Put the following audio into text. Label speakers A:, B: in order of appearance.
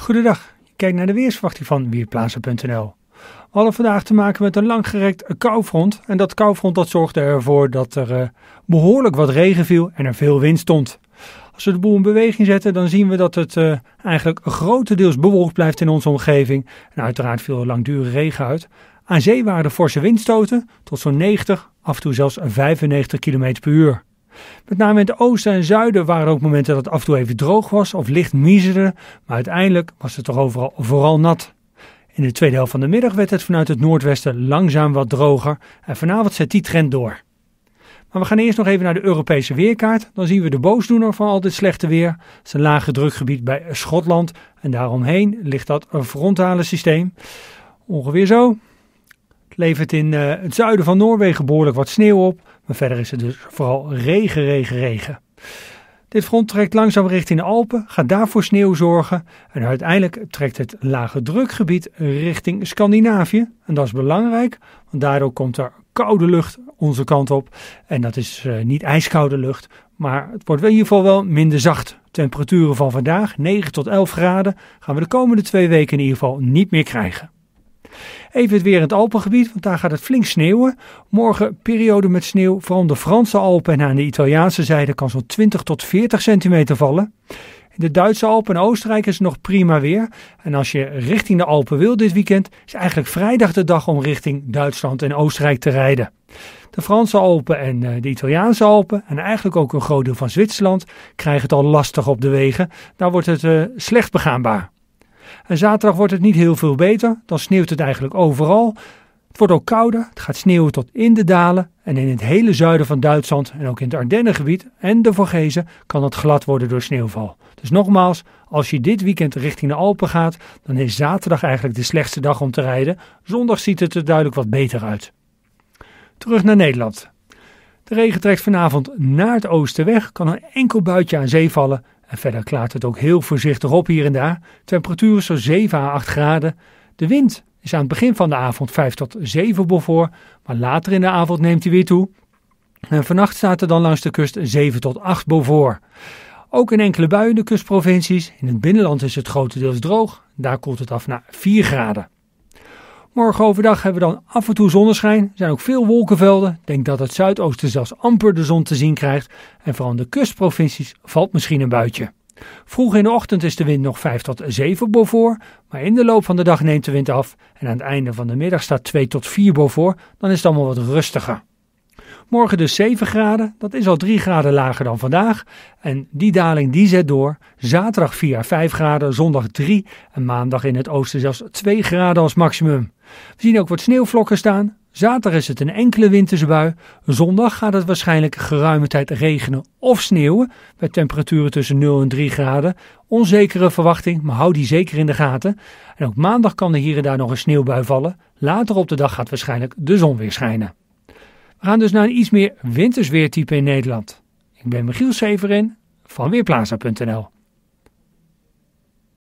A: Goedendag, je kijkt naar de weersverwachting van Weerplaatsen.nl. We hadden vandaag te maken met een langgerekt koufront en dat koufront dat zorgde ervoor dat er eh, behoorlijk wat regen viel en er veel wind stond. Als we de boel in beweging zetten, dan zien we dat het uh, eigenlijk grotendeels bewolkt blijft in onze omgeving. En uiteraard viel er langdurig regen uit. Aan zee waren forse windstoten tot zo'n 90, af en toe zelfs 95 km per uur. Met name in het oosten en zuiden waren er ook momenten dat het af en toe even droog was of licht miezerde, maar uiteindelijk was het toch overal vooral nat. In de tweede helft van de middag werd het vanuit het noordwesten langzaam wat droger en vanavond zet die trend door. Maar we gaan eerst nog even naar de Europese weerkaart. Dan zien we de boosdoener van al dit slechte weer. zijn lage drukgebied bij Schotland en daaromheen ligt dat frontale systeem. Ongeveer zo. Het levert in eh, het zuiden van Noorwegen behoorlijk wat sneeuw op. Maar verder is het dus vooral regen, regen, regen. Dit front trekt langzaam richting de Alpen, gaat daarvoor sneeuw zorgen. En uiteindelijk trekt het lage drukgebied richting Scandinavië. En dat is belangrijk, want daardoor komt er koude lucht onze kant op. En dat is eh, niet ijskoude lucht, maar het wordt in ieder geval wel minder zacht. Temperaturen van vandaag, 9 tot 11 graden, gaan we de komende twee weken in ieder geval niet meer krijgen. Even weer in het Alpengebied, want daar gaat het flink sneeuwen. Morgen periode met sneeuw, vooral de Franse Alpen en aan de Italiaanse zijde kan zo'n 20 tot 40 centimeter vallen. In de Duitse Alpen en Oostenrijk is het nog prima weer. En als je richting de Alpen wil dit weekend, is eigenlijk vrijdag de dag om richting Duitsland en Oostenrijk te rijden. De Franse Alpen en eh, de Italiaanse Alpen en eigenlijk ook een groot deel van Zwitserland krijgen het al lastig op de wegen. Daar wordt het eh, slecht begaanbaar. En zaterdag wordt het niet heel veel beter. Dan sneeuwt het eigenlijk overal. Het wordt ook kouder. Het gaat sneeuwen tot in de dalen. En in het hele zuiden van Duitsland en ook in het Ardennengebied en de Vorgezen kan het glad worden door sneeuwval. Dus nogmaals, als je dit weekend richting de Alpen gaat, dan is zaterdag eigenlijk de slechtste dag om te rijden. Zondag ziet het er duidelijk wat beter uit. Terug naar Nederland. De regen trekt vanavond naar het oosten weg, kan een enkel buitje aan zee vallen en verder klaart het ook heel voorzichtig op hier en daar. Temperatuur is zo 7 à 8 graden. De wind is aan het begin van de avond 5 tot 7 bovoor, maar later in de avond neemt hij weer toe. En vannacht staat er dan langs de kust 7 tot 8 boven. Ook in enkele buien de kustprovincies. In het binnenland is het grotendeels droog. Daar koelt het af naar 4 graden. Morgen overdag hebben we dan af en toe zonneschijn. Er zijn ook veel wolkenvelden. Denk dat het zuidoosten zelfs amper de zon te zien krijgt. En vooral in de kustprovincies valt misschien een buitje. Vroeg in de ochtend is de wind nog 5 tot 7 boven, maar in de loop van de dag neemt de wind af en aan het einde van de middag staat 2 tot 4 boven. Dan is het allemaal wat rustiger. Morgen dus 7 graden. Dat is al 3 graden lager dan vandaag. En die daling die zet door. Zaterdag 4 à 5 graden, zondag 3 en maandag in het oosten zelfs 2 graden als maximum. We zien ook wat sneeuwvlokken staan. Zaterdag is het een enkele winterse bui. Zondag gaat het waarschijnlijk geruime tijd regenen of sneeuwen. Bij temperaturen tussen 0 en 3 graden. Onzekere verwachting, maar hou die zeker in de gaten. En ook maandag kan er hier en daar nog een sneeuwbui vallen. Later op de dag gaat waarschijnlijk de zon weer schijnen. We gaan dus naar een iets meer wintersweertype in Nederland. Ik ben Michiel Severin van Weerplaza.nl